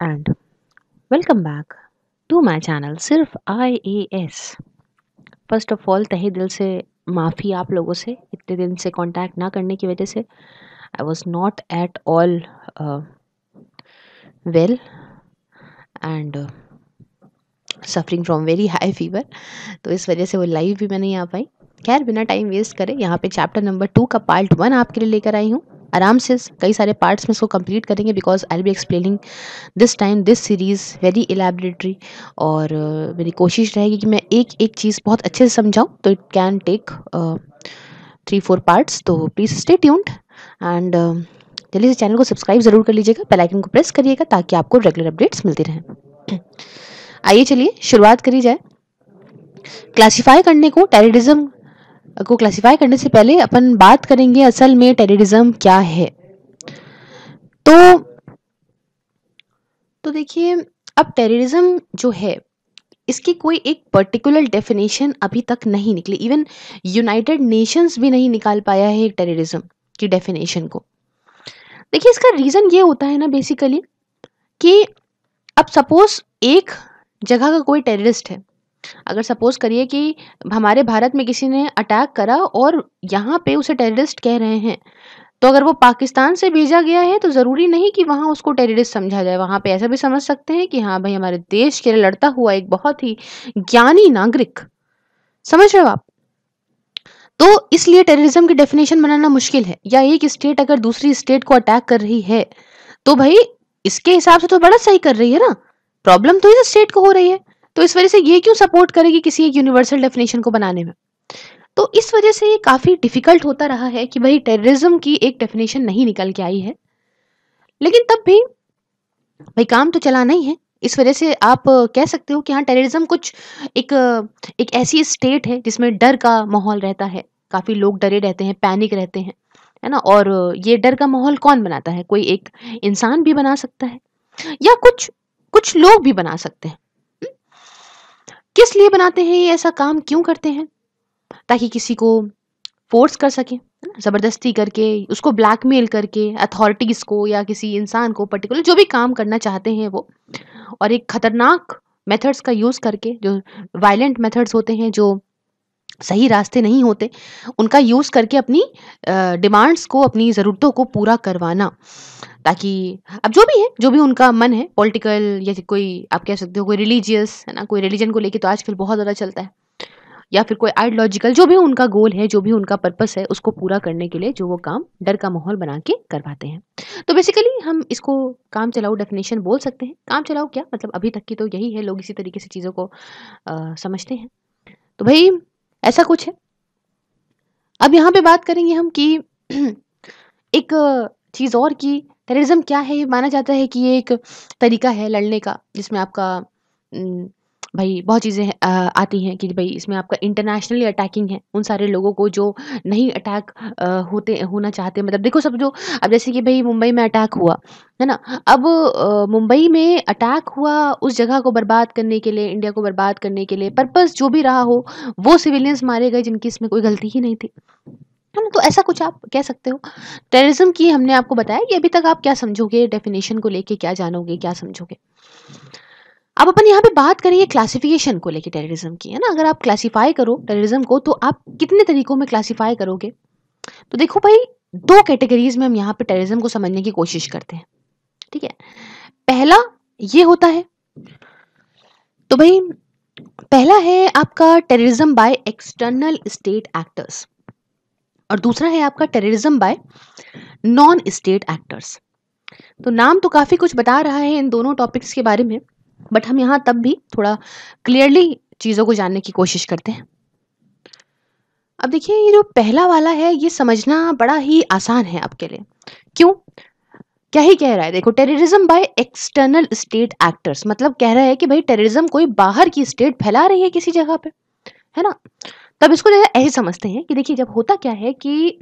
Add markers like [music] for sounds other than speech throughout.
and welcome back to my channel sirf ias first of all tahe dil se maafi aap logo आप लोगों से इतने दिन से karne ना करने की वजह से I was not at all well and suffering from very high fever तो इस वजह से वो लाइव भी मैं नहीं आ पाई खैर बिना टाइम वेस्ट करे यहाँ पे चैप्टर नंबर टू का पार्ट वन आपके लिए लेकर आई हूँ आराम से कई सारे पार्ट्स में इसको कंप्लीट करेंगे because I be explaining this time this series very elaborately और uh, मेरी कोशिश रहेगी कि मैं एक एक चीज़ बहुत अच्छे से समझाऊँ तो it can take three four parts तो प्लीज़ स्टे ट्यून्ड एंड जल्दी से चैनल को सब्सक्राइब ज़रूर कर लीजिएगा बेल आइकन को प्रेस करिएगा ताकि आपको रेगुलर अपडेट्स मिलती रहें [clears throat] आइए चलिए शुरुआत करी जाए क्लासीफाई करने को टेररिज्म को क्लासिफाई करने से पहले अपन बात करेंगे असल में टेररिज्म क्या है तो तो देखिए अब टेररिज्म जो है इसकी कोई एक पर्टिकुलर डेफिनेशन अभी तक नहीं निकली इवन यूनाइटेड नेशंस भी नहीं निकाल पाया है टेररिज्म की डेफिनेशन को देखिए इसका रीज़न ये होता है ना बेसिकली कि अब सपोज एक जगह का कोई टेररिस्ट है अगर सपोज़ करिए कि हमारे भारत में किसी ने अटैक करा और यहाँ पे उसे टेररिस्ट कह रहे हैं तो अगर वो पाकिस्तान से भेजा गया है तो ज़रूरी नहीं कि वहाँ उसको टेररिस्ट समझा जाए वहाँ पे ऐसा भी समझ सकते हैं कि हाँ भाई हमारे देश के लिए लड़ता हुआ एक बहुत ही ज्ञानी नागरिक समझ रहे हो आप तो इसलिए टेररिज्म की डेफिनेशन बनाना मुश्किल है या एक स्टेट अगर दूसरी स्टेट को अटैक कर रही है तो भाई इसके हिसाब से तो बड़ा सही कर रही है ना प्रॉब्लम तो इस स्टेट को हो रही है तो इस वजह से ये क्यों सपोर्ट करेगी किसी एक यूनिवर्सल डेफिनेशन को बनाने में तो इस वजह से ये काफ़ी डिफिकल्ट होता रहा है कि भाई टेररिज्म की एक डेफिनेशन नहीं निकल के आई है लेकिन तब भी भाई काम तो चला नहीं है इस वजह से आप कह सकते हो कि हाँ टेररिज्म कुछ एक एक ऐसी स्टेट है जिसमें डर का माहौल रहता है काफ़ी लोग डरे रहते हैं पैनिक रहते हैं है ना और ये डर का माहौल कौन बनाता है कोई एक इंसान भी बना सकता है या कुछ कुछ लोग भी बना सकते हैं किस लिए बनाते हैं ये ऐसा काम क्यों करते हैं ताकि किसी को फोर्स कर सके ज़बरदस्ती करके उसको ब्लैकमेल करके अथॉरिटीज़ को या किसी इंसान को पर्टिकुलर जो भी काम करना चाहते हैं वो और एक ख़तरनाक मेथड्स का यूज़ करके जो वायलेंट मेथड्स होते हैं जो सही रास्ते नहीं होते उनका यूज़ करके अपनी डिमांड्स को अपनी ज़रूरतों को पूरा करवाना ताकि अब जो भी है जो भी उनका मन है पॉलिटिकल या कोई आप कह सकते हो कोई रिलीजियस है ना कोई रिलीजन को लेके तो आजकल बहुत ज़्यादा चलता है या फिर कोई आइडियोलॉजिकल जो भी उनका गोल है जो भी उनका पर्पस है उसको पूरा करने के लिए जो वो काम डर का माहौल बना के करवाते हैं तो बेसिकली हम इसको काम चलाओ डेफिनेशन बोल सकते हैं काम चलाओ क्या मतलब अभी तक की तो यही है लोग इसी तरीके से चीज़ों को आ, समझते हैं तो भाई ऐसा कुछ है अब यहाँ पे बात करेंगे हम कि [clears throat] एक चीज़ और कि टेररिज्म क्या है ये माना जाता है कि ये एक तरीका है लड़ने का जिसमें आपका भाई बहुत चीज़ें आती हैं कि भाई इसमें आपका इंटरनेशनली अटैकिंग है, उन सारे लोगों को जो नहीं अटैक होते होना चाहते मतलब देखो सब जो अब जैसे कि भाई मुंबई में अटैक हुआ, है ना? अब मुंबई में अटैक हुआ उस जगह को बर्बाद करने के लिए, इंडिया को बर्बाद करने के लिए, पर्पज़ जो भी रहा हो, वो सिविलियंस मारे गए जिनकी इसमें कोई गलती ही नहीं थी। है ना? तो ऐसा कुछ आप कह सकते हो। टेररिज़्म की हमने आपको बताया कि अभी तक आप क्या समझोगे डेफ़िनेशन को लेके क्या जानोगे, क्या समझोगे? अब अपन यहाँ पे बात करेंगे क्लासिफिकेशन को लेके टेररिज्म की है ना अगर आप क्लासीफाई करो टेररिज्म को तो आप कितने तरीकों में क्लासीफाई करोगे तो देखो भाई दो कैटेगरीज में हम यहाँ पे टेररिज्म को समझने की कोशिश करते हैं ठीक है पहला ये होता है तो भाई पहला है आपका terrorism by external state actors और दूसरा है आपका terrorism by non state actors तो नाम तो काफ़ी कुछ बता रहा है इन दोनों टॉपिक्स के बारे में बट हम यहाँ तब भी थोड़ा क्लियरली चीज़ों को जानने की कोशिश करते हैं अब देखिए ये जो पहला वाला है ये समझना बड़ा ही आसान है आपके लिए क्यों क्या ही कह रहा है देखो terrorism by external state actors मतलब कह रहा है कि भाई टेररिज्म कोई बाहर की स्टेट फैला रही है किसी जगह पे है ना तब इसको जैसे ऐसे समझते हैं कि देखिए जब होता क्या है कि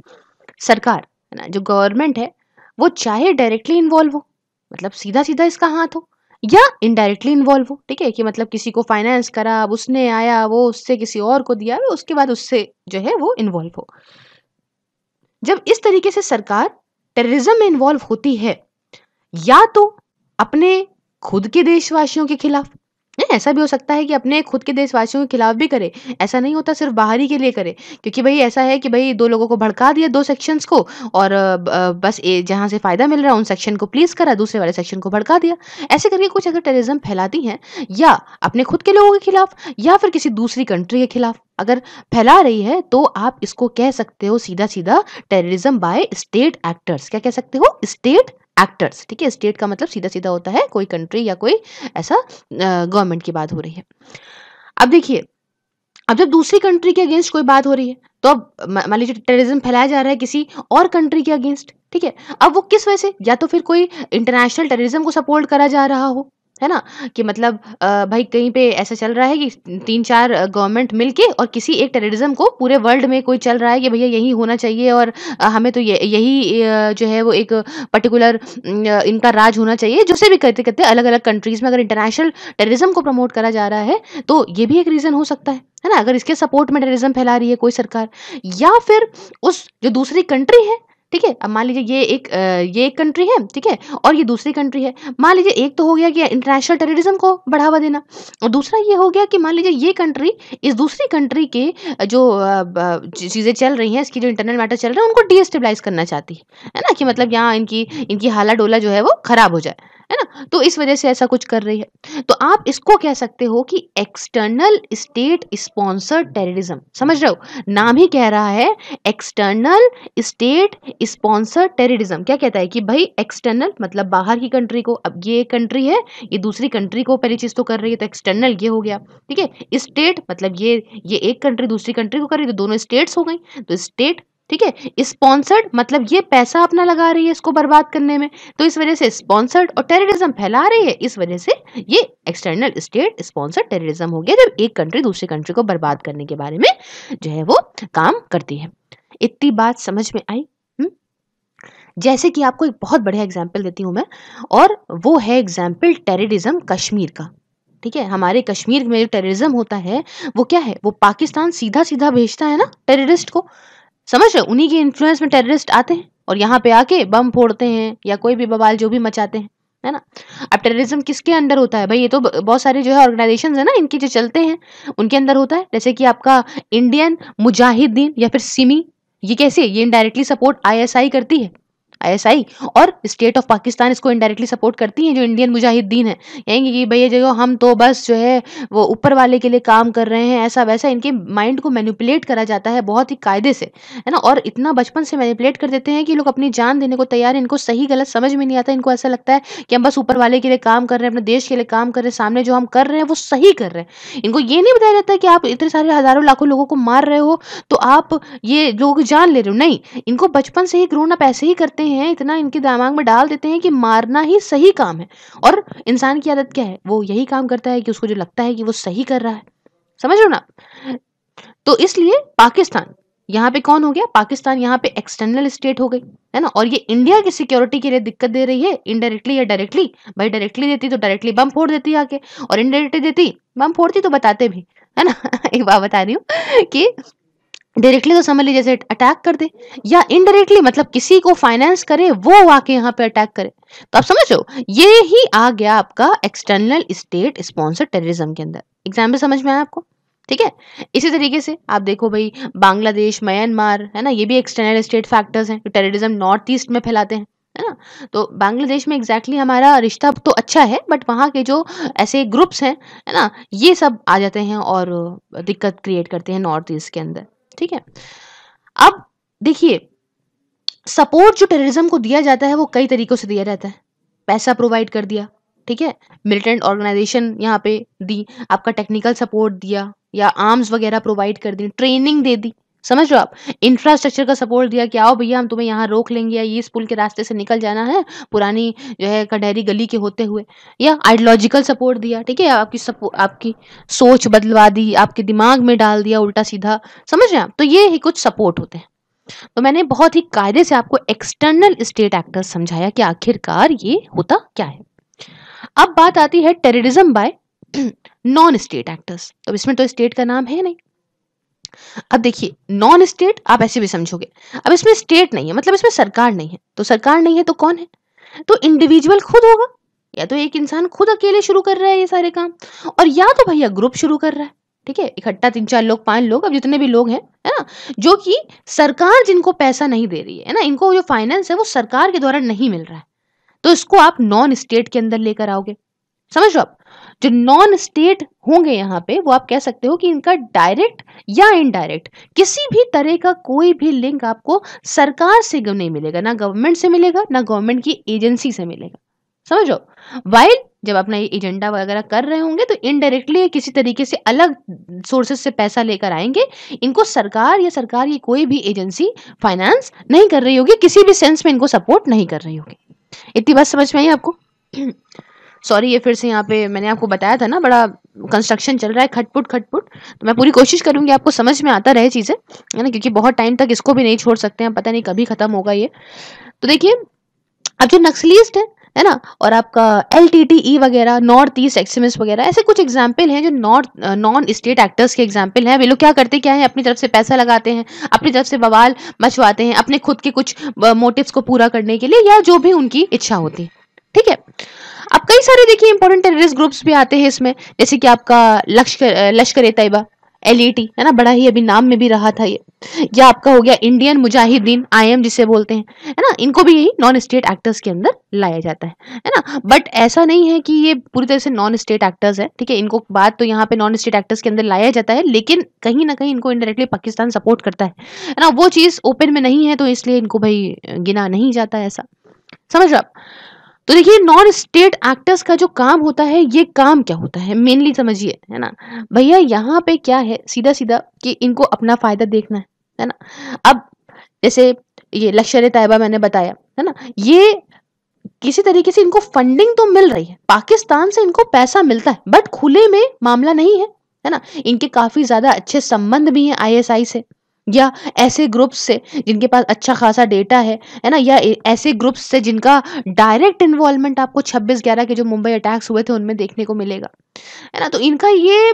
सरकार है ना जो गवर्नमेंट है वो चाहे डायरेक्टली इन्वॉल्व हो मतलब सीधा सीधा इसका हाथ हो या इनडायरेक्टली इन्वॉल्व हो ठीक है कि मतलब किसी को फाइनेंस करा अब उसने आया वो उससे किसी और को दिया उसके बाद उससे जो है वो इन्वॉल्व हो जब इस तरीके से सरकार टेररिज्म में इन्वॉल्व होती है या तो अपने खुद के देशवासियों के खिलाफ नहीं ऐसा भी हो सकता है कि अपने खुद के देशवासियों के खिलाफ भी करे ऐसा नहीं होता सिर्फ बाहरी के लिए करे क्योंकि भाई ऐसा है कि भाई दो लोगों को भड़का दिया दो सेक्शंस को और बस जहाँ से फ़ायदा मिल रहा है उन सेक्शन को प्लीज़ करा दूसरे वाले सेक्शन को भड़का दिया ऐसे करके कुछ अगर टेररिज्म फैलाती हैं या अपने खुद के लोगों के खिलाफ या फिर किसी दूसरी कंट्री के खिलाफ अगर फैला रही है तो आप इसको कह सकते हो सीधा सीधा टेररिज्म बाय स्टेट एक्टर्स क्या कह सकते हो स्टेट एक्टर्स ठीक है स्टेट का मतलब सीधा सीधा होता है कोई कंट्री या कोई ऐसा गवर्नमेंट की बात हो रही है अब देखिए अब जब दूसरी कंट्री के अगेंस्ट कोई बात हो रही है तो अब मान लीजिए टेररिज्म फैलाया जा रहा है किसी और कंट्री के अगेंस्ट ठीक है अब वो किस वजह से या तो फिर कोई इंटरनेशनल टेररिज्म को सपोर्ट करा जा रहा हो है ना? कि मतलब भाई कहीं पे ऐसा चल रहा है कि तीन चार गवर्नमेंट मिलके और किसी एक टेररिज़्म को पूरे वर्ल्ड में कोई चल रहा है कि भैया यही होना चाहिए और हमें तो यही जो है वो एक पर्टिकुलर इनका राज होना चाहिए, जिसे भी कहते-कहते अलग-अलग कंट्रीज़ में अगर इंटरनेशनल टेररिज़्म को प्रमोट करा जा रहा है, तो ये भी एक रीज़न हो सकता है, है ना? अगर इसके सपोर्ट में टेररिज़्म फैला रही है कोई सरकार या फिर उस जो दूसरी कंट्री है ठीक है अब मान लीजिए ये एक ये एक कंट्री है ठीक है और ये दूसरी कंट्री है मान लीजिए एक तो हो गया कि इंटरनेशनल टेररिज्म को बढ़ावा देना और दूसरा ये हो गया कि मान लीजिए ये कंट्री इस दूसरी कंट्री के जो चीज़ें चल रही हैं इसकी जो इंटरनल मैटर चल रहे हैं उनको डी करना चाहती है है ना कि मतलब यहाँ इनकी इनकी हाला डोला जो है वो ख़राब हो जाए है ना तो इस वजह से ऐसा कुछ कर रही है तो आप इसको कह सकते हो कि एक्सटर्नल स्टेट स्पॉन्सर्ड टेररिज्म समझ रहे हो नाम ही कह रहा है एक्सटर्नल स्टेट स्पॉन्सर्ड टेररिज्म क्या कहता है कि भाई एक्सटर्नल मतलब बाहर की कंट्री को अब ये कंट्री है ये दूसरी कंट्री को पहली चीज़ तो कर रही है तो एक्सटर्नल ये हो गया ठीक है स्टेट मतलब ये ये एक कंट्री दूसरी कंट्री को कर रही है तो दोनों स्टेट्स हो गई तो स्टेट ठीक है स्पॉन्सर्ड मतलब ये पैसा अपना लगा रही है इसको बर्बाद करने में तो इस वजह से स्पॉन्सर्ड और टेररिज्म फैला रही है इस वजह से ये एक्सटर्नल स्टेट स्पॉन्सर्ड टेररिज्म हो गया जब एक कंट्री दूसरी कंट्री को बर्बाद करने के बारे में जो है वो काम करती है इतनी बात समझ में आई हम्म? जैसे कि आपको एक बहुत बढ़िया एग्जाम्पल देती हूँ मैं और वो है एग्जाम्पल टेररिज्म कश्मीर का ठीक है हमारे कश्मीर में जो टेररिज्म होता है वो क्या है वो पाकिस्तान सीधा सीधा भेजता है ना टेररिस्ट को समझ रहे उन्हीं की इन्फ्लुएंस में टेररिस्ट आते हैं और यहाँ पे आके बम फोड़ते हैं या कोई भी बवाल जो भी मचाते हैं है ना अब टेररिज्म किसके अंडर होता है भाई ये तो बहुत सारे जो है ऑर्गेनाइजेशन है ना इनके जो चलते हैं उनके अंदर होता है जैसे कि आपका इंडियन मुजाहिदीन या फिर सिमी ये कैसे ये इनडायरेक्टली सपोर्ट आईएसआई करती है आईएसआई और स्टेट ऑफ पाकिस्तान इसको इनडायरेक्टली सपोर्ट करती हैं जो इंडियन मुजाहिदीन है कहेंगे कि भैया जगह हम तो बस जो है वो ऊपर वाले के लिए काम कर रहे हैं ऐसा वैसा इनके माइंड को मैनिपुलेट करा जाता है बहुत ही कायदे से है ना और इतना बचपन से मैनिपुलेट कर देते हैं कि लोग अपनी जान देने को तैयार है इनको सही गलत समझ में नहीं आता इनको ऐसा लगता है कि हम बस ऊपर वाले के लिए काम कर रहे हैं अपने देश के लिए काम कर रहे हैं सामने जो हम कर रहे हैं वो सही कर रहे हैं इनको ये नहीं बताया जाता कि आप इतने सारे हज़ारों लाखों लोगों को मार रहे हो तो आप ये लोग जान ले रहे हो नहीं इनको बचपन से ही ग्रोन अप ऐसे ही करते हैं हैं इतना इनके दिमाग में डाल देते हैं कि मारना ही सही काम है और इंसान की आदत क्या है वो यही काम करता है कि उसको जो लगता है कि वो सही कर रहा है समझ लो ना तो इसलिए पाकिस्तान यहाँ पे कौन हो गया पाकिस्तान यहाँ पे एक्सटर्नल स्टेट हो गई है ना और ये इंडिया की सिक्योरिटी के लिए दिक्कत दे रही है इनडायरेक्टली या डायरेक्टली भाई डायरेक्टली देती तो डायरेक्टली बम फोड़ देती आके और इनडायरेक्टली देती बम फोड़ती तो बताते भी है ना [laughs] एक बात बता रही हूँ कि डायरेक्टली तो समझ लीजिए जैसे अटैक कर दे या इनडायरेक्टली मतलब किसी को फाइनेंस करे वो आके यहाँ पे अटैक करे तो आप समझ लो ये ही आ गया आपका एक्सटर्नल स्टेट स्पॉन्सर टेररिज्म के अंदर एग्जाम्पल समझ में आया आपको ठीक है इसी तरीके से आप देखो भाई बांग्लादेश म्यांमार है ना ये भी एक्सटर्नल स्टेट फैक्टर्स हैं तो टेररिज्म नॉर्थ ईस्ट में फैलाते हैं है ना तो बांग्लादेश में एग्जैक्टली exactly हमारा रिश्ता तो अच्छा है बट वहाँ के जो ऐसे ग्रुप्स हैं है ना ये सब आ जाते हैं और दिक्कत क्रिएट करते हैं नॉर्थ ईस्ट के अंदर ठीक है अब देखिए सपोर्ट जो टेररिज्म को दिया जाता है वो कई तरीकों से दिया जाता है पैसा प्रोवाइड कर दिया ठीक है मिलिटेंट ऑर्गेनाइजेशन यहाँ पे दी आपका टेक्निकल सपोर्ट दिया या आर्म्स वगैरह प्रोवाइड कर दी ट्रेनिंग दे दी समझ रहे हो आप इंफ्रास्ट्रक्चर का सपोर्ट दिया कि आओ भैया हम तुम्हें यहाँ रोक लेंगे या ये इस पुल के रास्ते से निकल जाना है पुरानी जो है कटहरी गली के होते हुए या आइडियोलॉजिकल सपोर्ट दिया ठीक है आपकी सपोर्ट आपकी सोच बदलवा दी आपके दिमाग में डाल दिया उल्टा सीधा समझ रहे आप तो ये ही कुछ सपोर्ट होते हैं तो मैंने बहुत ही कायदे से आपको एक्सटर्नल स्टेट एक्टर समझाया कि आखिरकार ये होता क्या है अब बात आती है terrorism by non state actors अब इसमें तो स्टेट का नाम है नहीं अब देखिए नॉन स्टेट आप ऐसे भी समझोगे अब इसमें स्टेट नहीं है मतलब इसमें सरकार नहीं है तो सरकार नहीं है तो कौन है तो इंडिविजुअल खुद होगा या तो एक इंसान खुद अकेले शुरू कर रहा है ये सारे काम और या तो भैया ग्रुप शुरू कर रहा है ठीक है इकट्ठा तीन चार लोग पांच लोग अब जितने भी लोग हैं है ना जो कि सरकार जिनको पैसा नहीं दे रही है ना इनको जो फाइनेंस है वो सरकार के द्वारा नहीं मिल रहा है तो इसको आप नॉन स्टेट के अंदर लेकर आओगे समझ लो आप जो नॉन स्टेट होंगे यहाँ पे वो आप कह सकते हो कि इनका डायरेक्ट या इनडायरेक्ट किसी भी तरह का कोई भी लिंक आपको सरकार से नहीं मिलेगा ना गवर्नमेंट से मिलेगा ना गवर्नमेंट की एजेंसी से मिलेगा समझो वाइल जब अपना ये एजेंडा वगैरह कर रहे होंगे तो इनडायरेक्टली किसी तरीके से अलग सोर्सेस से पैसा लेकर आएंगे इनको सरकार या सरकार की कोई भी एजेंसी फाइनेंस नहीं कर रही होगी किसी भी सेंस में इनको सपोर्ट नहीं कर रही होगी इतनी बात समझ में आई आपको सॉरी ये फिर से यहाँ पे मैंने आपको बताया था ना बड़ा कंस्ट्रक्शन चल रहा है खटपुट खटपुट तो मैं पूरी कोशिश करूँगी आपको समझ में आता रहे चीज़ें है ना क्योंकि बहुत टाइम तक इसको भी नहीं छोड़ सकते हैं पता नहीं कभी ख़त्म होगा ये तो देखिए अब जो नक्सलिस्ट है है ना और आपका एल टी टी ई वगैरह नॉर्थ ईस्ट एक्समिस वगैरह ऐसे कुछ एग्जाम्पल हैं जो नॉर्थ नॉन स्टेट एक्टर्स के एग्जाम्पल हैं वे लोग क्या करते क्या है अपनी तरफ से पैसा लगाते हैं अपनी तरफ से बवाल मचवाते हैं अपने खुद के कुछ मोटिव्स को पूरा करने के लिए या जो भी उनकी इच्छा होती है ठीक है अब कई सारे देखिए इंपॉर्टेंट टेररिस्ट ग्रुप्स भी आते हैं इसमें जैसे कि आपका लश्कर लश्कर तैयबा एल e है ना बड़ा ही अभी नाम में भी रहा था ये या आपका हो गया इंडियन मुजाहिदीन आई एम जिसे बोलते हैं है ना इनको भी यही नॉन स्टेट एक्टर्स के अंदर लाया जाता है है ना बट ऐसा नहीं है कि ये पूरी तरह से नॉन स्टेट एक्टर्स है ठीक है इनको बात तो यहाँ पे नॉन स्टेट एक्टर्स के अंदर लाया जाता है लेकिन कहीं ना कहीं इनको इनडायरेक्टली पाकिस्तान सपोर्ट करता है ना वो चीज़ ओपन में नहीं है तो इसलिए इनको भाई गिना नहीं जाता ऐसा समझ लो आप तो देखिए नॉन स्टेट एक्टर्स का जो काम होता है ये काम क्या होता है मेनली समझिए है ना भैया यहाँ पे क्या है सीधा सीधा कि इनको अपना फायदा देखना है है ना अब जैसे ये लश्कर तयबा मैंने बताया है ना ये किसी तरीके से इनको फंडिंग तो मिल रही है पाकिस्तान से इनको पैसा मिलता है बट खुले में मामला नहीं है है ना इनके काफी ज्यादा अच्छे संबंध भी हैं आईएसआई से या ऐसे ग्रुप्स से जिनके पास अच्छा खासा डेटा है है ना या ऐसे ग्रुप्स से जिनका डायरेक्ट इन्वॉल्वमेंट आपको छब्बीस ग्यारह के जो मुंबई अटैक्स हुए थे उनमें देखने को मिलेगा है ना तो इनका ये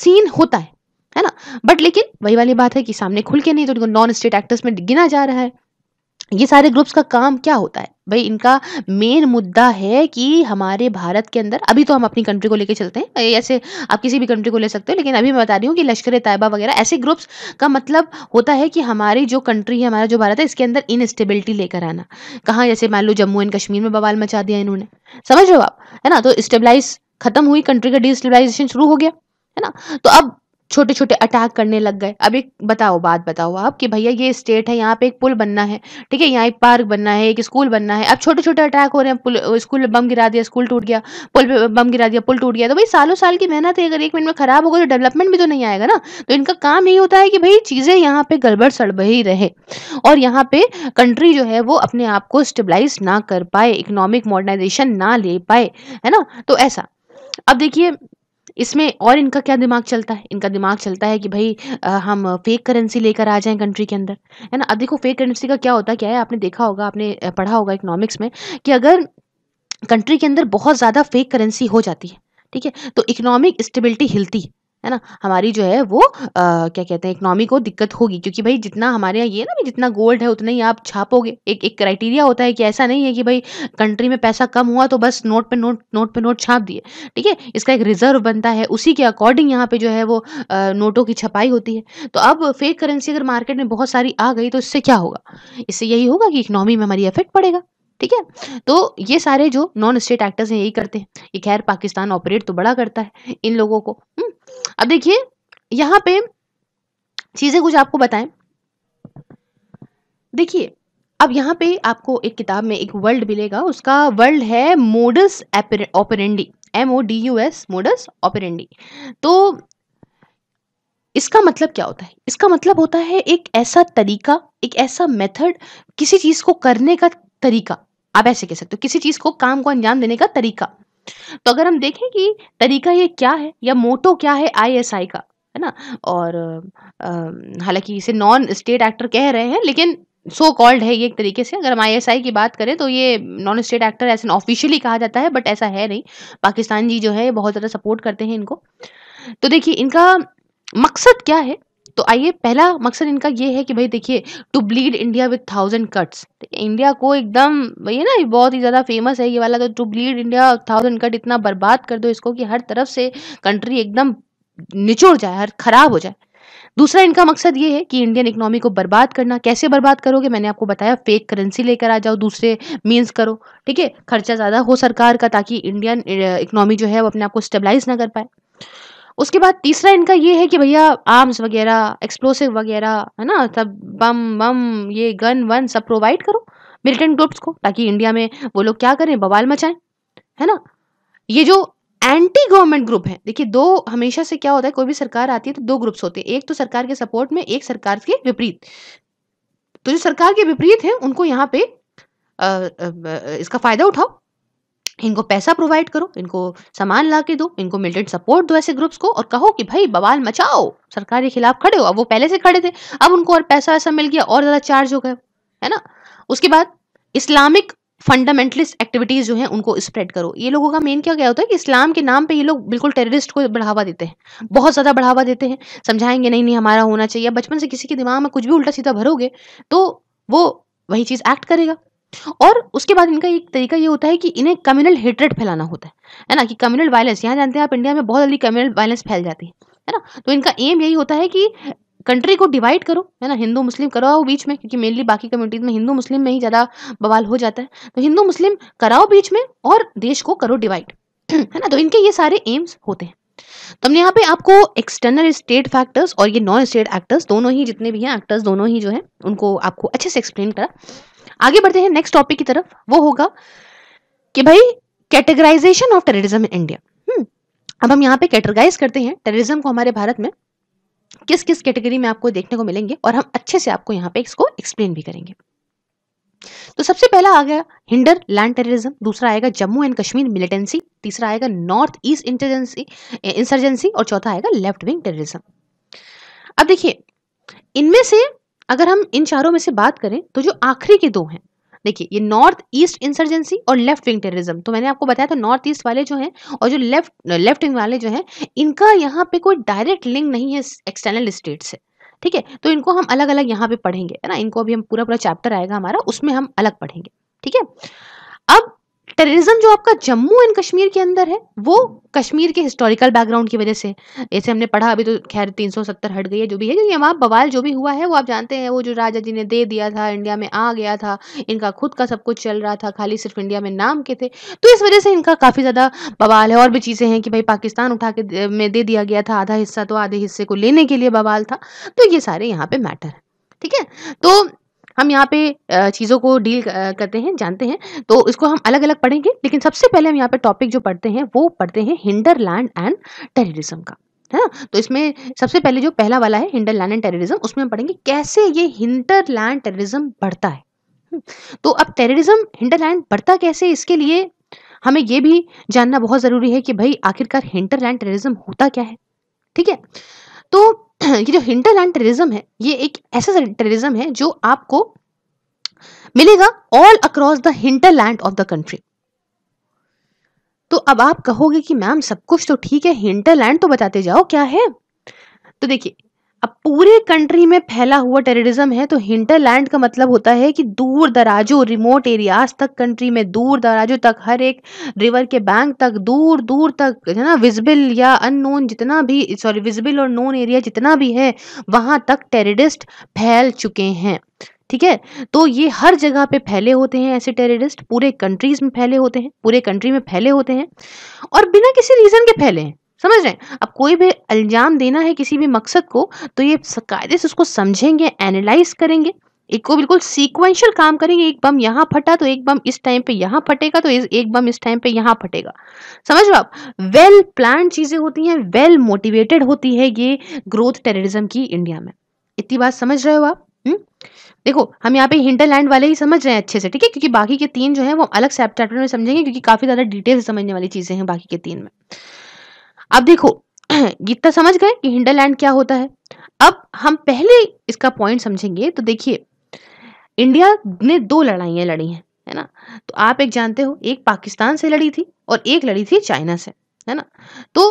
सीन होता है है ना बट लेकिन वही वाली बात है कि सामने खुल के नहीं तो इनको नॉन स्टेट एक्टर्स में गिना जा रहा है ये सारे ग्रुप्स का काम क्या होता है भाई इनका मेन मुद्दा है कि हमारे भारत के अंदर अभी तो हम अपनी कंट्री को लेकर चलते हैं ऐसे आप किसी भी कंट्री को ले सकते हो लेकिन अभी मैं बता रही हूँ कि लश्कर तयबा वगैरह ऐसे ग्रुप्स का मतलब होता है कि हमारी जो कंट्री है हमारा जो भारत है इसके अंदर इनस्टेबिलिटी लेकर आना कहाँ जैसे मान लो जम्मू एंड कश्मीर में बवाल मचा दिया इन्होंने समझ रहे हो आप है ना तो स्टेबलाइज खत्म हुई कंट्री का डिस्टेबलाइजेशन शुरू हो गया है ना तो अब छोटे छोटे अटैक करने लग गए अब एक बताओ बात बताओ आप कि भैया ये स्टेट है यहाँ पे एक पुल बनना है ठीक है यहाँ एक पार्क बनना है एक स्कूल बनना है अब छोटे छोटे अटैक हो रहे हैं पुल स्कूल बम गिरा दिया स्कूल टूट गया पुल पे बम गिरा दिया पुल टूट गया तो भाई सालों साल की मेहनत है अगर एक मिनट में खराब होगा तो डेवलपमेंट भी तो नहीं आएगा ना तो इनका काम यही होता है कि भाई चीज़ें यहाँ पे गड़बड़ सड़ब ही रहे और यहाँ पे कंट्री जो है वो अपने आप को स्टेबलाइज ना कर पाए इकोनॉमिक मॉडर्नाइजेशन ना ले पाए है ना तो ऐसा अब देखिए इसमें और इनका क्या दिमाग चलता है इनका दिमाग चलता है कि भाई हम फेक करेंसी लेकर आ जाएं कंट्री के अंदर है ना अब देखो फेक करेंसी का क्या होता क्या है आपने देखा होगा आपने पढ़ा होगा इकोनॉमिक्स में कि अगर कंट्री के अंदर बहुत ज़्यादा फेक करेंसी हो जाती है ठीक है तो इकोनॉमिक स्टेबिलिटी हिलती है है ना हमारी जो है वो आ, क्या कहते हैं इकनॉमी को दिक्कत होगी क्योंकि भाई जितना हमारे यहाँ ये ना भी जितना गोल्ड है उतना ही आप छापोगे एक एक क्राइटेरिया होता है कि ऐसा नहीं है कि भाई कंट्री में पैसा कम हुआ तो बस नोट पे नोट नोट पे नोट छाप दिए ठीक है इसका एक रिजर्व बनता है उसी के अकॉर्डिंग यहाँ पे जो है वो आ, नोटों की छपाई होती है तो अब फेक करेंसी अगर मार्केट में बहुत सारी आ गई तो इससे क्या होगा इससे यही होगा कि इकनॉमी में हमारी इफेक्ट पड़ेगा ठीक है तो ये सारे जो नॉन स्टेट एक्टर्स हैं यही करते हैं ये खैर पाकिस्तान ऑपरेट तो बड़ा करता है इन लोगों को हुँ? हम्म? अब देखिए यहाँ पे चीजें कुछ आपको बताएं देखिए अब यहाँ पे आपको एक किताब में एक वर्ल्ड मिलेगा उसका वर्ल्ड है modus operandi M O D U S modus operandi तो इसका मतलब क्या होता है इसका मतलब होता है एक ऐसा तरीका एक ऐसा मेथड किसी चीज़ को करने का तरीका आप ऐसे कह सकते हो किसी चीज़ को काम को अंजाम देने का तरीका तो अगर हम देखें कि तरीका ये क्या है या मोटो क्या है आईएसआई का है ना और हालांकि इसे नॉन स्टेट एक्टर कह रहे हैं लेकिन सो so कॉल्ड है ये एक तरीके से अगर हम आईएसआई की बात करें तो ये नॉन स्टेट एक्टर ऐसे ऑफिशियली कहा जाता है बट ऐसा है नहीं पाकिस्तान जी जो है बहुत ज़्यादा सपोर्ट करते हैं इनको तो देखिए इनका मकसद क्या है तो आइए पहला मकसद इनका ये है कि भाई देखिए to bleed India with thousand cuts India को एकदम भैया ना ये बहुत ही ज़्यादा फेमस है ये वाला तो to bleed India thousand cut इतना बर्बाद कर दो इसको कि हर तरफ से कंट्री एकदम निचोड़ जाए हर खराब हो जाए दूसरा इनका मकसद ये है कि इंडियन इकोनॉमी को बर्बाद करना कैसे बर्बाद करोगे मैंने आपको बताया फेक करेंसी लेकर आ जाओ दूसरे मीन्स करो ठीक है खर्चा ज़्यादा हो सरकार का ताकि इंडियन इकोनॉमी जो है वो अपने आप को स्टेबलाइज ना कर पाए उसके बाद तीसरा इनका ये है कि भैया आर्म्स वगैरह एक्सप्लोसिव वगैरह है ना सब बम बम ये गन वन सब प्रोवाइड करो मिलिटेंट ग्रुप्स को ताकि इंडिया में वो लोग क्या करें बवाल मचाएं है ना ये जो एंटी गवर्नमेंट ग्रुप है देखिए दो हमेशा से क्या होता है कोई भी सरकार आती है तो दो ग्रुप्स होते हैं एक तो सरकार के सपोर्ट में एक सरकार के विपरीत तो जो सरकार के विपरीत है उनको यहाँ पे आ, आ, इसका फायदा उठाओ इनको पैसा प्रोवाइड करो इनको सामान ला के दो इनको मिलिटेंट सपोर्ट दो ऐसे ग्रुप्स को और कहो कि भाई बवाल मचाओ सरकार के खिलाफ खड़े हो अब वो पहले से खड़े थे अब उनको और पैसा वैसा मिल गया और ज़्यादा चार्ज हो गए है ना उसके बाद इस्लामिक फंडामेंटलिस्ट एक्टिविटीज़ जो हैं उनको स्प्रेड करो ये लोगों का मेन क्या क्या होता है कि इस्लाम के नाम पे ये लोग बिल्कुल टेररिस्ट को बढ़ावा देते हैं बहुत ज़्यादा बढ़ावा देते हैं समझाएंगे नहीं नहीं हमारा होना चाहिए बचपन से किसी के दिमाग में कुछ भी उल्टा सीधा भरोगे तो वो वही चीज़ एक्ट करेगा और उसके बाद इनका एक तरीका ये होता है कि इन्हें कम्युनल हेटरेट फैलाना होता है है ना कि कम्युनल वायलेंस यहाँ जानते हैं आप इंडिया में बहुत जल्दी कम्युनल वायलेंस फैल जाती है है ना तो इनका एम यही होता है कि कंट्री को डिवाइड करो है ना हिंदू मुस्लिम कराओ बीच में क्योंकि मेनली बाकी कम्युनिटीज में हिंदू मुस्लिम में ही ज़्यादा बवाल हो जाता है तो हिंदू मुस्लिम कराओ बीच में और देश को करो डिवाइड [clears throat] है ना तो इनके ये सारे एम्स होते हैं तो हमने यहाँ पे आपको एक्सटर्नल स्टेट फैक्टर्स और ये नॉन स्टेट एक्टर्स दोनों ही जितने भी हैं एक्टर्स दोनों ही जो है उनको आपको अच्छे से एक्सप्लेन करा आगे बढ़ते हैं नेक्स्ट टॉपिक की तरफ वो होगा कि भाई categorisation of terrorism in India अब हम यहाँ पे कैटेगराइज करते हैं टेररिज्म को हमारे भारत में किस किस कैटेगरी में आपको देखने को मिलेंगे और हम अच्छे से आपको यहाँ पे इसको एक्सप्लेन भी करेंगे तो सबसे पहला आ गया हिंडर लैंड टेररिज्म दूसरा आएगा जम्मू एंड कश्मीर मिलिटेंसी तीसरा आएगा नॉर्थ ईस्ट इंटरजेंसी इंसर्जेंसी और चौथा आएगा लेफ्ट विंग टेररिज्म अब देखिए इनमें से अगर हम इन चारों में से बात करें तो जो आखिरी के दो हैं देखिए ये नॉर्थ ईस्ट इंसर्जेंसी और लेफ्ट विंग टेररिज्म तो मैंने आपको बताया था नॉर्थ ईस्ट वाले जो हैं और जो लेफ्ट लेफ्ट विंग वाले जो हैं इनका यहाँ पे कोई डायरेक्ट लिंक नहीं है एक्सटर्नल स्टेट से ठीक है तो इनको हम अलग अलग यहाँ पे पढ़ेंगे है ना इनको अभी हम पूरा पूरा चैप्टर आएगा हमारा उसमें हम अलग पढ़ेंगे ठीक है अब टेररिज्म जो आपका जम्मू एंड कश्मीर के अंदर है वो कश्मीर के हिस्टोरिकल बैकग्राउंड की वजह से ऐसे हमने पढ़ा अभी तो खैर 370 हट गई है जो भी है क्योंकि वहाँ बवाल जो भी हुआ है वो आप जानते हैं वो जो राजा जी ने दे दिया था इंडिया में आ गया था इनका खुद का सब कुछ चल रहा था खाली सिर्फ इंडिया में नाम के थे तो इस वजह से इनका काफ़ी ज़्यादा बवाल है और भी चीज़ें हैं कि भाई पाकिस्तान उठा के में दे दिया गया था आधा हिस्सा तो आधे हिस्से को लेने के लिए बवाल था तो ये सारे यहाँ पर मैटर ठीक है तो हम यहाँ पे चीज़ों को डील करते हैं जानते हैं तो इसको हम अलग अलग पढ़ेंगे लेकिन सबसे पहले हम यहाँ पे टॉपिक जो पढ़ते हैं वो पढ़ते हैं हिंडर लैंड एंड टेररिज्म का है ना तो इसमें सबसे पहले जो पहला वाला है हिंडर लैंड एंड टेररिज्म उसमें हम पढ़ेंगे कैसे ये हिंडर लैंड टेररिज्म बढ़ता है हम्म, तो अब टेररिज्म हिंडरलैंड बढ़ता कैसे इसके लिए हमें यह भी जानना बहुत ज़रूरी है कि भाई आखिरकार हिंटरलैंड टेररिज्म होता क्या है ठीक है तो [clears throat] ये जो हिंटरलैंड टेररिज्म है ये एक ऐसा टेररिज्म है जो आपको मिलेगा all across the hinterland of the country तो अब आप कहोगे कि मैम सब कुछ तो ठीक है हिंटरलैंड तो बताते जाओ क्या है तो देखिए अब पूरे कंट्री में फैला हुआ टेररिज्म है तो हिंटरलैंड का मतलब होता है कि दूर दराजों रिमोट एरियाज तक कंट्री में दूर दराजों तक हर एक रिवर के बैंक तक दूर दूर तक है ना विजिबल या अननोन जितना भी सॉरी विजिबल और नोन एरिया जितना भी है वहाँ तक टेररिस्ट फैल चुके हैं ठीक है तो ये हर जगह पे फैले होते हैं ऐसे टेररिस्ट पूरे कंट्रीज में फैले होते हैं पूरे कंट्री में फैले होते हैं और बिना किसी रीज़न के फैले हैं समझ रहे हैं अब कोई भी अल्जाम देना है किसी भी मकसद को तो ये कायदे से उसको समझेंगे एनालाइज करेंगे एक को बिल्कुल सीक्वेंशियल काम करेंगे एक बम यहाँ फटा तो एक बम इस टाइम पे यहाँ फटेगा तो एक बम इस टाइम पे यहाँ फटेगा समझ लो आप वेल प्लान चीज़ें होती हैं वेल मोटिवेटेड होती है ये ग्रोथ टेररिज्म की इंडिया में इतनी बात समझ रहे हो आप हम्म? देखो हम यहाँ पे हिंटरलैंड वाले ही समझ रहे हैं अच्छे से ठीक है क्योंकि बाकी के तीन जो है वो अलग चैप्टर में समझेंगे क्योंकि काफ़ी ज़्यादा डिटेल समझने वाली चीज़ें हैं बाकी के तीन में अब देखो [clears throat] गीता समझ गए कि हिंडरलैंड क्या होता है अब हम पहले इसका पॉइंट समझेंगे तो देखिए इंडिया ने दो लड़ाइयाँ लड़ी हैं है ना तो आप एक जानते हो एक पाकिस्तान से लड़ी थी और एक लड़ी थी चाइना से है ना तो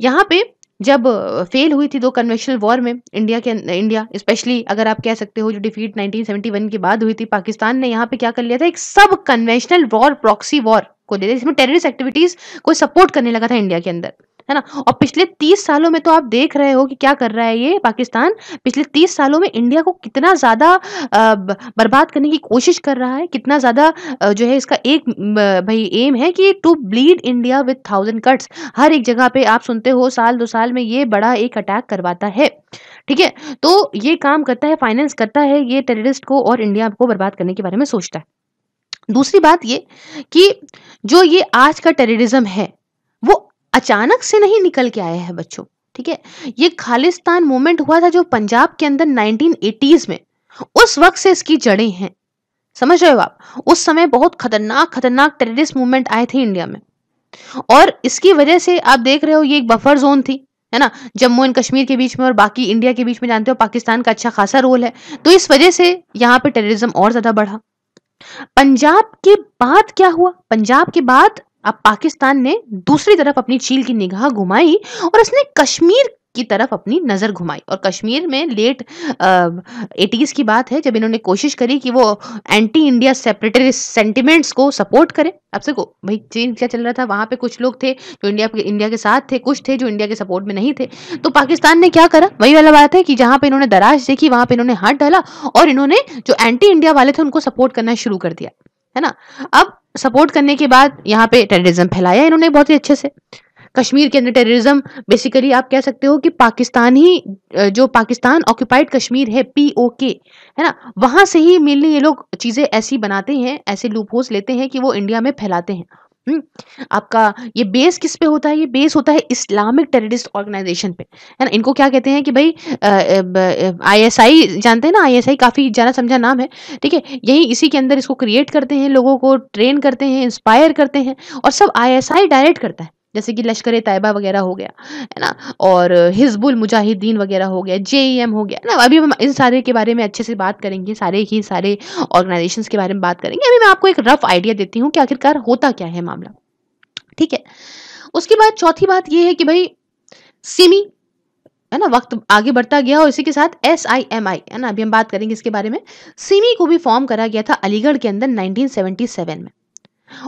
यहाँ पे जब फेल हुई थी दो कन्वेंशनल वॉर में इंडिया के इंडिया अं-, स्पेशली अगर आप कह सकते हो जो डिफीट 1971 के बाद हुई थी पाकिस्तान ने यहाँ पे क्या कर लिया था एक सब कन्वेंशनल वॉर प्रॉक्सी वॉर को दे दिया इसमें टेररिस्ट एक्टिविटीज को सपोर्ट करने लगा था इंडिया के अंदर है ना और पिछले तीस सालों में तो आप देख रहे हो कि क्या कर रहा है ये पाकिस्तान पिछले तीस सालों में इंडिया को कितना ज़्यादा बर्बाद करने की कोशिश कर रहा है कितना ज़्यादा जो है इसका एक भाई एम है कि to bleed India with thousand cuts हर एक जगह पे आप सुनते हो साल दो साल में ये बड़ा एक अटैक करवाता है ठीक है तो ये काम करता है फाइनेंस करता है ये टेररिस्ट को और इंडिया को बर्बाद करने के बारे में सोचता है दूसरी बात ये कि जो ये आज का टेररिज्म है वो अचानक से नहीं निकल के आया है बच्चों ठीक है ये खालिस्तान मूवमेंट हुआ था जो पंजाब के अंदर 1980s में उस वक्त से इसकी जड़ें हैं समझ रहे हो आप उस समय बहुत खतरनाक खतरनाक टेररिस्ट मूवमेंट आए थे इंडिया में और इसकी वजह से आप देख रहे हो ये एक बफर जोन थी है ना जम्मू एंड कश्मीर के बीच में और बाकी इंडिया के बीच में जानते हो पाकिस्तान का अच्छा खासा रोल है तो इस वजह से यहाँ पे टेररिज्म और ज्यादा बढ़ा पंजाब के बाद क्या हुआ पंजाब के बाद अब पाकिस्तान ने दूसरी तरफ अपनी चील की निगाह घुमाई और उसने कश्मीर की तरफ अपनी नज़र घुमाई और कश्मीर में लेट एटीज़ की बात है जब इन्होंने कोशिश करी कि वो एंटी इंडिया सेपरेटरी सेंटिमेंट्स को सपोर्ट करें अब से को भाई चीन क्या चल रहा था वहां पे कुछ लोग थे जो इंडिया इंडिया के साथ थे कुछ थे जो इंडिया के सपोर्ट में नहीं थे तो पाकिस्तान ने क्या करा वही वाला बात है कि जहां पे इन्होंने दराज देखी वहां पे इन्होंने हाथ डाला और इन्होंने जो एंटी इंडिया वाले थे उनको सपोर्ट करना शुरू कर दिया है ना अब सपोर्ट करने के बाद यहाँ पे टेररिज्म फैलाया इन्होंने बहुत ही अच्छे से कश्मीर के अंदर टेररिज्म बेसिकली आप कह सकते हो कि पाकिस्तान ही जो पाकिस्तान ऑक्यूपाइड कश्मीर है पीओके के है ना वहां से ही मेनली ये लोग चीज़ें ऐसी बनाते हैं ऐसे लूपोज लेते हैं कि वो इंडिया में फैलाते हैं हम्म? आपका ये बेस किस पे होता है ये बेस होता है इस्लामिक टेररिस्ट ऑर्गेनाइजेशन पे है ना इनको क्या कहते हैं कि भाई आईएसआई जानते हैं ना आईएसआई काफ़ी जाना समझा नाम है ठीक है यही इसी के अंदर इसको क्रिएट करते हैं लोगों को ट्रेन करते हैं इंस्पायर करते हैं और सब आईएसआई डायरेक्ट करता है जैसे कि लश्कर तयबा वगैरह हो गया है ना और हिजबुल मुजाहिदीन वगैरह हो गया जे हो गया ना अभी हम इन सारे के बारे में अच्छे से बात करेंगे सारे ही सारे ऑर्गेनाइजेशन के बारे में बात करेंगे अभी मैं आपको एक रफ आइडिया देती हूँ कि आखिरकार होता क्या है मामला ठीक है उसके बाद चौथी बात यह है कि भाई सिमी है ना वक्त आगे बढ़ता गया और इसी के साथ एस आई एम आई है ना अभी हम बात करेंगे इसके बारे में सिमी को भी फॉर्म करा गया था अलीगढ़ के अंदर 1977 में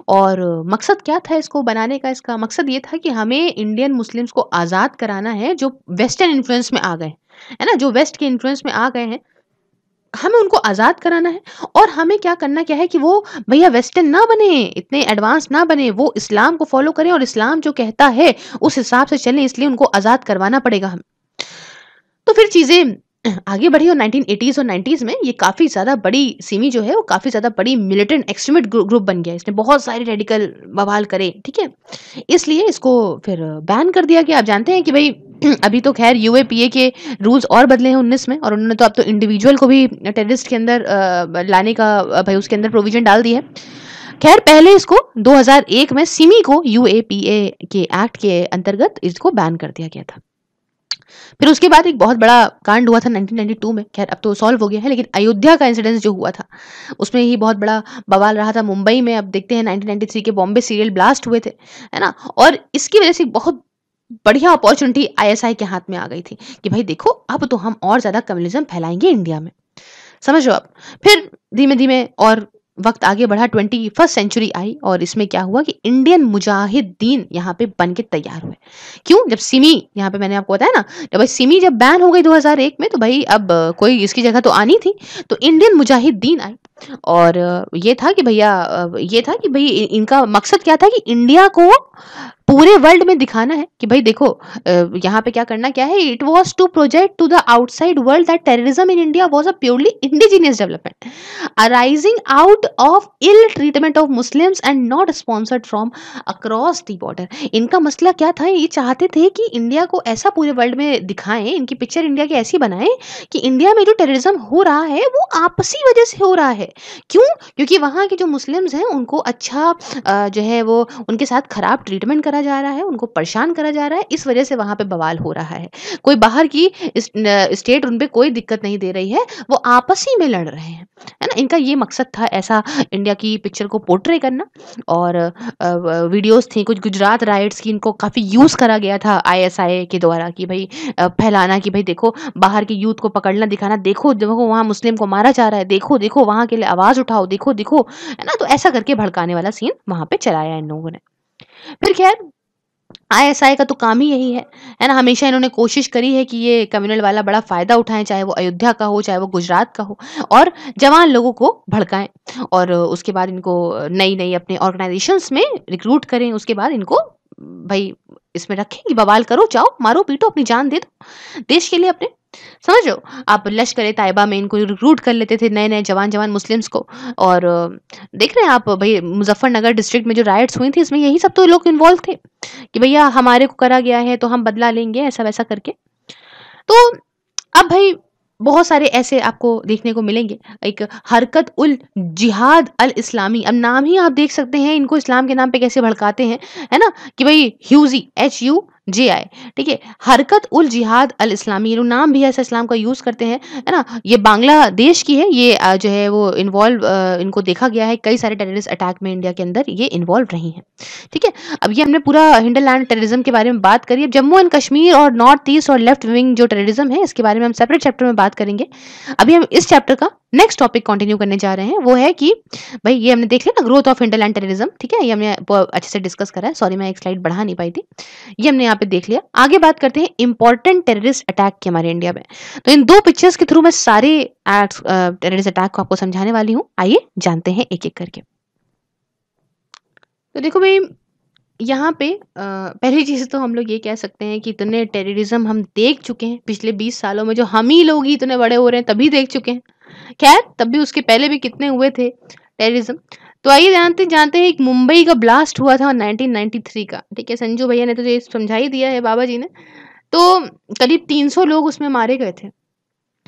और मकसद क्या था इसको बनाने का इसका मकसद ये था कि हमें इंडियन मुस्लिम्स को आज़ाद कराना है जो वेस्टर्न इन्फ्लुएंस में आ गए है ना जो वेस्ट के इन्फ्लुएंस में आ गए हैं हमें उनको आज़ाद कराना है और हमें क्या करना क्या है कि वो भैया वेस्टर्न ना बने इतने एडवांस ना बने वो इस्लाम को फॉलो करें और इस्लाम जो कहता है उस हिसाब से चलें इसलिए उनको आज़ाद करवाना पड़ेगा हमें तो फिर चीज़ें आगे बढ़ी और 1980s और 90s में ये काफ़ी ज़्यादा बड़ी सिमी जो है वो काफ़ी ज़्यादा बड़ी मिलिटेंट एक्सट्रीमिट ग्रुप बन गया इसने बहुत सारे रेडिकल बवाल करे ठीक है इसलिए इसको फिर बैन कर दिया गया आप जानते हैं कि भाई [clears throat] अभी तो खैर यू के रूल्स और बदले हैं उन्नीस में और उन्होंने तो अब तो इंडिविजुअल को भी टेररिस्ट के अंदर लाने का भाई उसके अंदर प्रोविजन डाल दिया है खैर पहले इसको 2001 में सिमी को यू के एक्ट के अंतर्गत इसको बैन कर दिया गया था फिर उसके बाद एक बहुत बड़ा कांड हुआ था 1992 में खैर अब तो सॉल्व हो गया है लेकिन अयोध्या का इंसिडेंस जो हुआ था उसमें ही बहुत बड़ा बवाल रहा था मुंबई में अब देखते हैं 1993 के बॉम्बे सीरियल ब्लास्ट हुए थे है ना और इसकी वजह से बहुत बढ़िया अपॉर्चुनिटी आईएसआई के हाथ में आ गई थी कि भाई देखो अब तो हम और ज़्यादा कम्युनिज्म फैलाएंगे इंडिया में समझो आप फिर धीमे धीमे और वक्त आगे बढ़ा ट्वेंटी फर्स्ट सेंचुरी आई और इसमें क्या हुआ कि इंडियन मुजाहिदीन यहाँ पे बन के तैयार हुए क्यों जब सिमी यहाँ पे मैंने आपको बताया ना जब भाई सिमी जब बैन हो गई 2001 में तो भाई अब कोई इसकी जगह तो आनी थी तो इंडियन मुजाहिदीन आई और ये था कि भैया ये था कि भाई इनका मकसद क्या था कि इंडिया को पूरे वर्ल्ड में दिखाना है कि भाई देखो यहाँ पे क्या करना क्या है it was to project to the outside world that terrorism in India was a purely indigenous development arising out of ill treatment of Muslims and not sponsored from across the border इनका मसला क्या था ये चाहते थे कि India को ऐसा पूरे वर्ल्ड में दिखाएं इनकी पिक्चर इंडिया की ऐसी बनाएं कि इंडिया में जो टेररिज्म हो रहा है वो आपसी वजह से हो रहा है क्यों क्योंकि वहाँ के जो मुस्लिम्स हैं उनको अच्छा जो है वो उनके साथ खराब ट्रीटमेंट करा मारा जा रहा है उनको परेशान करा जा रहा है इस वजह से वहां पे बवाल हो रहा है कोई बाहर की स्टेट उन पर कोई दिक्कत नहीं दे रही है वो आपस ही में लड़ रहे हैं है ना इनका ये मकसद था ऐसा इंडिया की पिक्चर को पोर्ट्रे करना और वीडियोस थी कुछ गुजरात राइट्स की इनको काफ़ी यूज़ करा गया था आईएसआई के द्वारा कि भाई फैलाना कि भाई देखो बाहर के यूथ को पकड़ना दिखाना देखो देखो वहाँ मुस्लिम को मारा जा रहा है देखो देखो वहाँ के लिए आवाज़ उठाओ देखो देखो है ना तो ऐसा करके भड़काने वाला सीन वहाँ पर चलाया इन लोगों ने फिर खैर आईएसआई का तो काम ही यही है है ना हमेशा इन्होंने कोशिश करी है कि ये कम्युनल वाला बड़ा फायदा उठाएं चाहे वो अयोध्या का हो चाहे वो गुजरात का हो और जवान लोगों को भड़काएं और उसके बाद इनको नई नई अपने ऑर्गेनाइजेशंस में रिक्रूट करें उसके बाद इनको भाई इसमें रखें कि बवाल करो चाहो मारो पीटो अपनी जान दे दो देश के लिए अपने समझो आप लश्कर तायबा में इनको रिक्रूट कर लेते थे नए नए जवान जवान मुस्लिम्स को और देख रहे हैं आप भाई मुजफ्फरनगर डिस्ट्रिक्ट में जो राइट्स हुई थी इसमें यही सब तो लोग इन्वॉल्व थे कि भैया हमारे को करा गया है तो हम बदला लेंगे ऐसा वैसा करके तो अब भाई बहुत सारे ऐसे आपको देखने को मिलेंगे एक हरकत उल जिहाद अल इस्लामी अब नाम ही आप देख सकते हैं इनको इस्लाम के नाम पे कैसे भड़काते हैं है ना कि भाई ह्यूजी एच यू जी आए ठीक है हरकत उल जिहाद अल इस्लामी ये नाम भी ऐसा इस्लाम का यूज़ करते हैं है ना ये बांग्लादेश की है ये जो है वो इन्वॉल्व इनको देखा गया है कई सारे टेररिस्ट अटैक में इंडिया के अंदर ये इन्वॉल्व रही हैं ठीक है थीके? अब ये हमने पूरा हिंडलैंड टेररिज्म के बारे में बात करी अब जम्मू एंड कश्मीर और नॉर्थ ईस्ट और लेफ्ट विंग जो टेररिज्म है इसके बारे में हम सेपरेट चैप्टर में बात करेंगे अभी हम इस चैप्टर का नेक्स्ट टॉपिक कंटिन्यू करने जा रहे हैं वो है कि भाई ये हमने देख लिया ना ग्रोथ ऑफ इंडलैंड टेररिज्म ठीक है ये हमने अच्छे से डिस्कस करा है सॉरी मैं एक स्लाइड बढ़ा नहीं पाई थी ये हमने यहाँ पे देख लिया आगे बात करते हैं इंपॉर्टेंट टेररिस्ट अटैक की हमारे इंडिया में तो इन दो पिक्चर्स के थ्रू मैं सारे टेररिस्ट अटैक को आपको समझाने वाली हूँ आइए जानते हैं एक एक करके तो देखो भाई यहाँ पे आ, पहली चीज़ तो हम लोग ये कह सकते हैं कि इतने टेररिज्म हम देख चुके हैं पिछले 20 सालों में जो हम ही लोग ही इतने बड़े हो रहे हैं तभी देख चुके हैं खैर तब भी उसके पहले भी कितने हुए थे टेररिज्म तो आइए जानते जानते हैं एक मुंबई का ब्लास्ट हुआ था 1993 का ठीक है संजू भैया ने तो ये समझा ही दिया है बाबा जी ने तो करीब 300 लोग उसमें मारे गए थे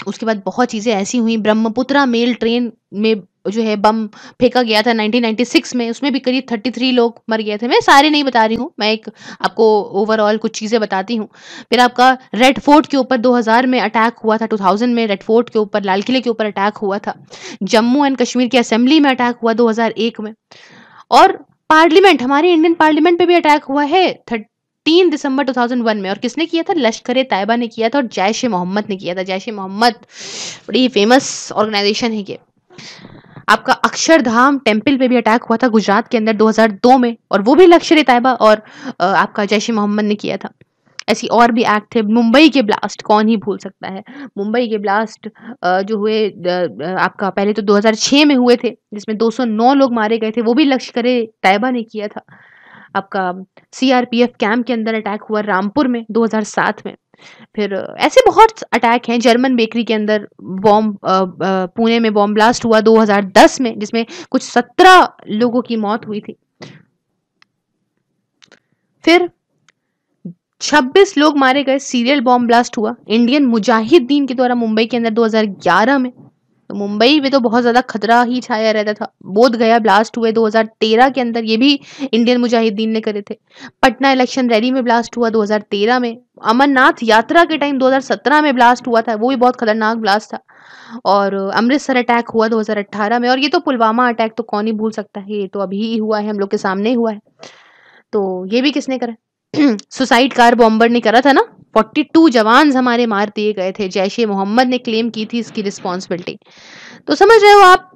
उसके बाद बहुत चीज़ें ऐसी हुई ब्रह्मपुत्रा मेल ट्रेन में जो है बम फेंका गया था 1996 में उसमें भी करीब 33 लोग मर गए थे मैं सारे नहीं बता रही हूँ मैं एक आपको ओवरऑल कुछ चीज़ें बताती हूँ फिर आपका रेड फोर्ट के ऊपर 2000 में अटैक हुआ था 2000 में रेड फोर्ट के ऊपर लाल किले के ऊपर अटैक हुआ था जम्मू एंड कश्मीर की असेंबली में अटैक हुआ दो में और पार्लियामेंट हमारे इंडियन पार्लियामेंट पे भी अटैक हुआ है तीन दिसंबर 2001 में और किसने किया था लश्कर ए ने किया था और जैश ए मोहम्मद ने किया था जैश ए मोहम्मद बड़ी फेमस ऑर्गेनाइजेशन है ये आपका अक्षरधाम टेम्पल पे भी अटैक हुआ था गुजरात के अंदर 2002 में और वो भी लश्कर तयबा और आपका जैश मोहम्मद ने किया था ऐसी और भी एक्ट थे मुंबई के ब्लास्ट कौन ही भूल सकता है मुंबई के ब्लास्ट जो हुए आपका पहले तो 2006 में हुए थे जिसमें 209 लोग मारे गए थे वो भी लश्कर तयबा ने किया था आपका सीआरपीएफ कैंप के अंदर अटैक हुआ रामपुर में 2007 में फिर ऐसे बहुत अटैक हैं जर्मन बेकरी के अंदर बॉम्ब पुणे में बॉम्ब ब्लास्ट हुआ 2010 में जिसमें कुछ 17 लोगों की मौत हुई थी फिर 26 लोग मारे गए सीरियल बॉम्ब ब्लास्ट हुआ इंडियन मुजाहिदीन के द्वारा मुंबई के अंदर 2011 में तो मुंबई में तो बहुत ज़्यादा खतरा ही छाया रहता था बोध गया ब्लास्ट हुए 2013 के अंदर ये भी इंडियन मुजाहिदीन ने करे थे पटना इलेक्शन रैली में ब्लास्ट हुआ 2013 में अमरनाथ यात्रा के टाइम 2017 में ब्लास्ट हुआ था वो भी बहुत खतरनाक ब्लास्ट था और अमृतसर अटैक हुआ 2018 में और ये तो पुलवामा अटैक तो कौन ही भूल सकता है ये तो अभी ही हुआ है हम लोग के सामने हुआ है तो ये भी किसने करा सुसाइड कार बॉम्बर ने करा था ना फोर्टी टू जवान हमारे मार दिए गए थे जैश ए मोहम्मद ने क्लेम की थी इसकी रिस्पॉन्सिबिलिटी तो समझ रहे हो आप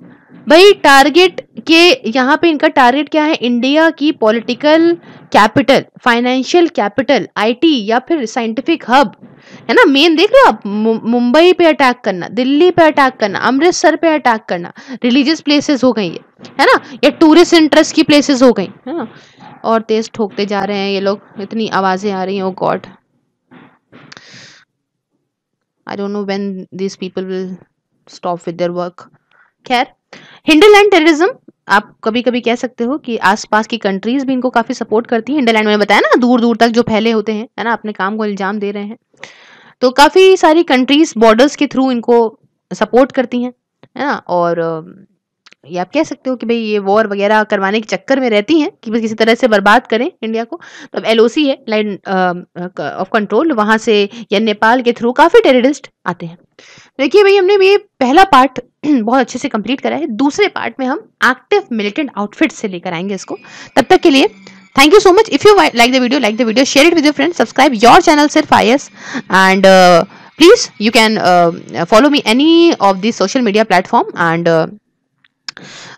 भाई टारगेट के यहाँ पे इनका टारगेट क्या है इंडिया की political capital financial capital IT या फिर साइंटिफिक हब है ना मेन देख लो आप मुंबई पे अटैक करना दिल्ली पे अटैक करना अमृतसर पे अटैक करना रिलीजियस प्लेसेस हो गई ये है ना या टूरिस्ट इंटरेस्ट की प्लेसेस हो गई है ना और तेज ठोकते जा रहे हैं ये लोग इतनी आवाज़ें आ रही हैं oh oh god I don't know when this people will stop with their work खैर हिंडरलैंड टेररिज्म आप कभी कभी कह सकते हो कि आसपास की कंट्रीज भी इनको काफ़ी सपोर्ट करती हैं हिंडरलैंड मैंने बताया ना दूर दूर तक जो फैले होते हैं है ना अपने काम को इल्ज़ाम दे रहे हैं तो काफ़ी सारी कंट्रीज बॉर्डर्स के थ्रू इनको सपोर्ट करती हैं है ना और ये आप कह सकते हो कि भाई ये वॉर वगैरह करवाने के चक्कर में रहती हैं कि बस किसी तरह से बर्बाद करें इंडिया को तो अब एल है लाइन ऑफ कंट्रोल वहां से या नेपाल के थ्रू काफ़ी टेररिस्ट आते हैं देखिए भाई हमने ये पहला पार्ट [clears throat] बहुत अच्छे से कंप्लीट करा है दूसरे पार्ट में हम एक्टिव मिलिटेंट आउटफिट से लेकर आएंगे इसको तब तक के लिए thank you so much if you like the video like the video share it with your friend subscribe your channel सिर्फ I and uh, please you can uh, follow me any of the social media uh,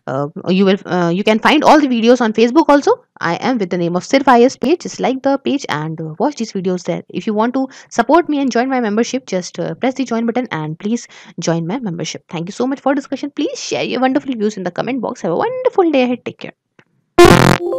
uh, you will uh, you can find all the videos on facebook also i am with the name of sirvayas page just like the page and uh, watch these videos there if you want to support me and join my membership just uh, press the join button and please join my membership thank you so much for discussion please share your wonderful views in the comment box have a wonderful day ahead take care